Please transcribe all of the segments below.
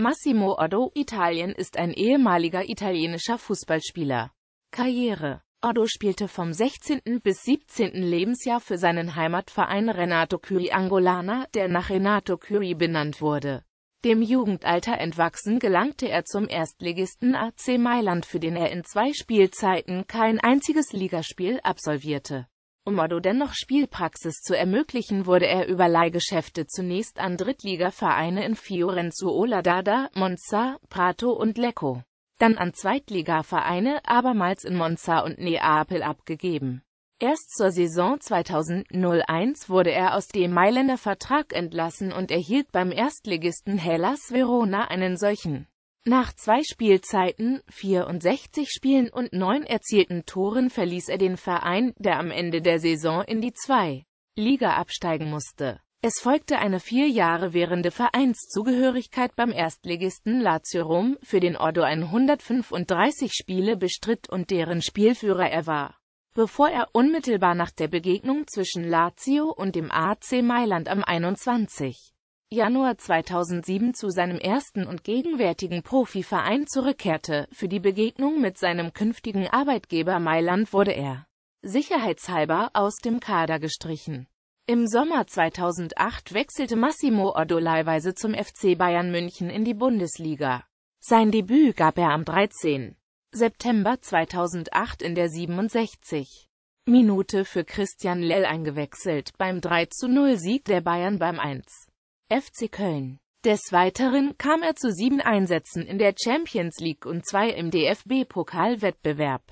Massimo Oddo Italien ist ein ehemaliger italienischer Fußballspieler. Karriere Oddo spielte vom 16. bis 17. Lebensjahr für seinen Heimatverein Renato Curie Angolana, der nach Renato Curie benannt wurde. Dem Jugendalter entwachsen gelangte er zum Erstligisten AC Mailand, für den er in zwei Spielzeiten kein einziges Ligaspiel absolvierte. Um Oddo dennoch Spielpraxis zu ermöglichen, wurde er über Leihgeschäfte zunächst an Drittligavereine in Fiorenzuola Dada, Monza, Prato und Lecco, dann an Zweitligavereine, abermals in Monza und Neapel abgegeben. Erst zur Saison 2001 wurde er aus dem Mailänder Vertrag entlassen und erhielt beim Erstligisten Hellas Verona einen solchen. Nach zwei Spielzeiten, 64 Spielen und neun erzielten Toren verließ er den Verein, der am Ende der Saison in die 2. Liga absteigen musste. Es folgte eine vier Jahre währende Vereinszugehörigkeit beim Erstligisten Lazio Rom, für den Ordo 135 Spiele bestritt und deren Spielführer er war. Bevor er unmittelbar nach der Begegnung zwischen Lazio und dem AC Mailand am 21. Januar 2007 zu seinem ersten und gegenwärtigen Profiverein zurückkehrte. Für die Begegnung mit seinem künftigen Arbeitgeber Mailand wurde er sicherheitshalber aus dem Kader gestrichen. Im Sommer 2008 wechselte Massimo Ordo leihweise zum FC Bayern München in die Bundesliga. Sein Debüt gab er am 13. September 2008 in der 67. Minute für Christian Lell eingewechselt beim 3-0-Sieg der Bayern beim 1. FC Köln. Des Weiteren kam er zu sieben Einsätzen in der Champions League und zwei im DFB-Pokalwettbewerb.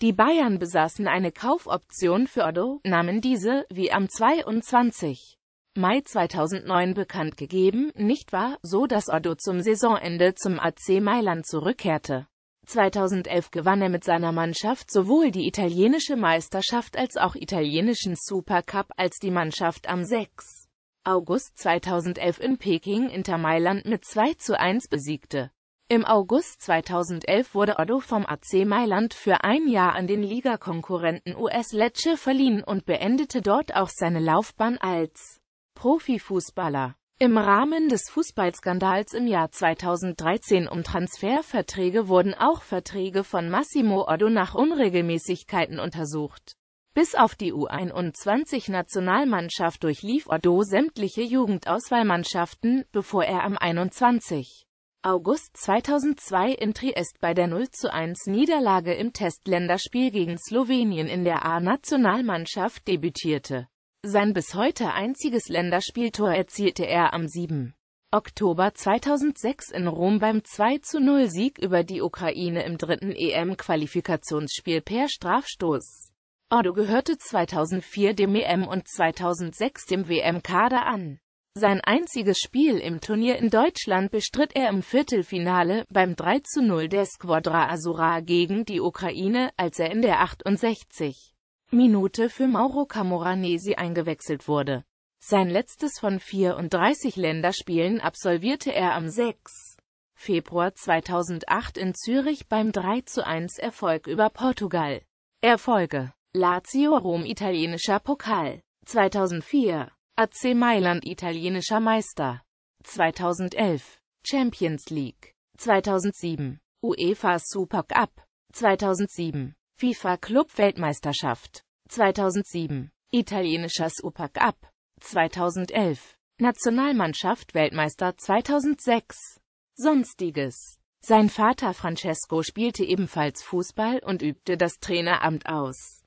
Die Bayern besaßen eine Kaufoption für Otto, nahmen diese, wie am 22. Mai 2009 bekannt gegeben, nicht wahr, so dass Otto zum Saisonende zum AC Mailand zurückkehrte. 2011 gewann er mit seiner Mannschaft sowohl die italienische Meisterschaft als auch italienischen Supercup als die Mannschaft am 6. August 2011 in Peking Inter Mailand mit 2 zu 1 besiegte. Im August 2011 wurde Otto vom AC Mailand für ein Jahr an den Ligakonkurrenten US Lecce verliehen und beendete dort auch seine Laufbahn als Profifußballer. Im Rahmen des Fußballskandals im Jahr 2013 um Transferverträge wurden auch Verträge von Massimo Oddo nach Unregelmäßigkeiten untersucht. Bis auf die U21-Nationalmannschaft durchlief Ordo sämtliche Jugendauswahlmannschaften, bevor er am 21. August 2002 in Triest bei der 0 1 Niederlage im Testländerspiel gegen Slowenien in der A-Nationalmannschaft debütierte. Sein bis heute einziges Länderspieltor erzielte er am 7. Oktober 2006 in Rom beim 2-0-Sieg über die Ukraine im dritten EM-Qualifikationsspiel per Strafstoß. Ordo gehörte 2004 dem EM und 2006 dem WM-Kader an. Sein einziges Spiel im Turnier in Deutschland bestritt er im Viertelfinale beim 3 zu 0 der Squadra Azura gegen die Ukraine, als er in der 68. Minute für Mauro Camoranesi eingewechselt wurde. Sein letztes von 34 Länderspielen absolvierte er am 6. Februar 2008 in Zürich beim 3 zu 1 Erfolg über Portugal. Erfolge Lazio Rom italienischer Pokal 2004 AC Mailand italienischer Meister 2011 Champions League 2007 UEFA Super Cup 2007 FIFA Club Weltmeisterschaft 2007 italienischer Super Cup 2011 Nationalmannschaft Weltmeister 2006 Sonstiges Sein Vater Francesco spielte ebenfalls Fußball und übte das Traineramt aus.